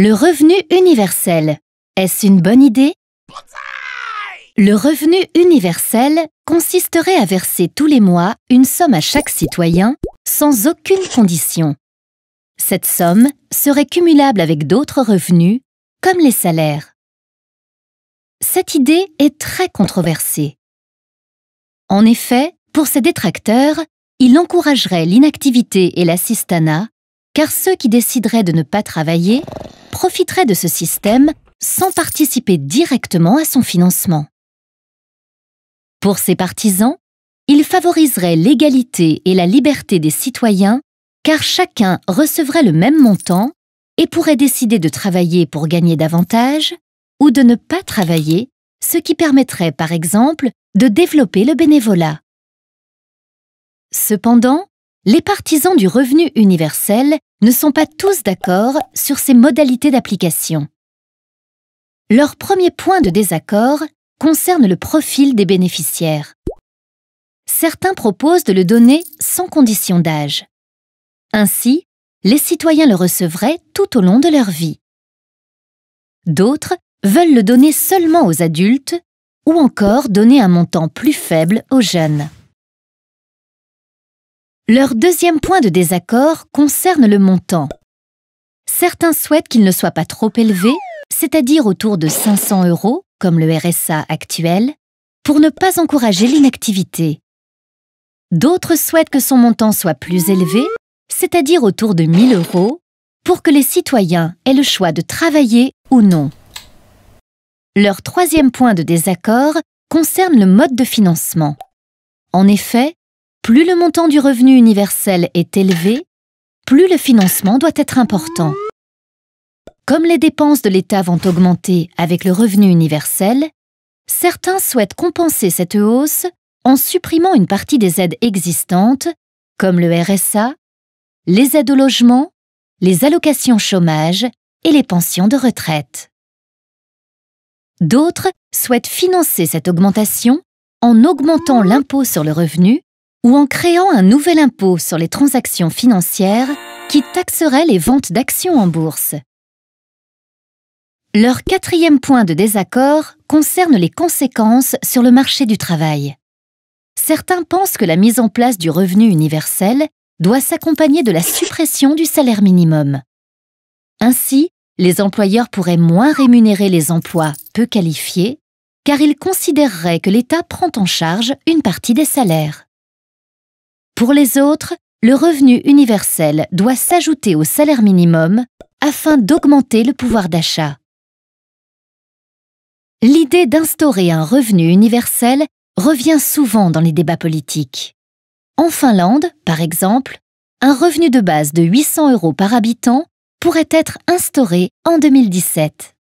Le revenu universel, est-ce une bonne idée Le revenu universel consisterait à verser tous les mois une somme à chaque citoyen sans aucune condition. Cette somme serait cumulable avec d'autres revenus, comme les salaires. Cette idée est très controversée. En effet, pour ses détracteurs, il encouragerait l'inactivité et l'assistanat, car ceux qui décideraient de ne pas travailler profiterait de ce système sans participer directement à son financement. Pour ses partisans, il favoriserait l'égalité et la liberté des citoyens car chacun recevrait le même montant et pourrait décider de travailler pour gagner davantage ou de ne pas travailler, ce qui permettrait par exemple de développer le bénévolat. Cependant, les partisans du revenu universel ne sont pas tous d'accord sur ces modalités d'application. Leur premier point de désaccord concerne le profil des bénéficiaires. Certains proposent de le donner sans condition d'âge. Ainsi, les citoyens le recevraient tout au long de leur vie. D'autres veulent le donner seulement aux adultes ou encore donner un montant plus faible aux jeunes. Leur deuxième point de désaccord concerne le montant. Certains souhaitent qu'il ne soit pas trop élevé, c'est-à-dire autour de 500 euros, comme le RSA actuel, pour ne pas encourager l'inactivité. D'autres souhaitent que son montant soit plus élevé, c'est-à-dire autour de 1000 euros, pour que les citoyens aient le choix de travailler ou non. Leur troisième point de désaccord concerne le mode de financement. En effet, plus le montant du revenu universel est élevé, plus le financement doit être important. Comme les dépenses de l'État vont augmenter avec le revenu universel, certains souhaitent compenser cette hausse en supprimant une partie des aides existantes, comme le RSA, les aides au logement, les allocations chômage et les pensions de retraite. D'autres souhaitent financer cette augmentation en augmentant l'impôt sur le revenu ou en créant un nouvel impôt sur les transactions financières qui taxerait les ventes d'actions en bourse. Leur quatrième point de désaccord concerne les conséquences sur le marché du travail. Certains pensent que la mise en place du revenu universel doit s'accompagner de la suppression du salaire minimum. Ainsi, les employeurs pourraient moins rémunérer les emplois peu qualifiés, car ils considéreraient que l'État prend en charge une partie des salaires. Pour les autres, le revenu universel doit s'ajouter au salaire minimum afin d'augmenter le pouvoir d'achat. L'idée d'instaurer un revenu universel revient souvent dans les débats politiques. En Finlande, par exemple, un revenu de base de 800 euros par habitant pourrait être instauré en 2017.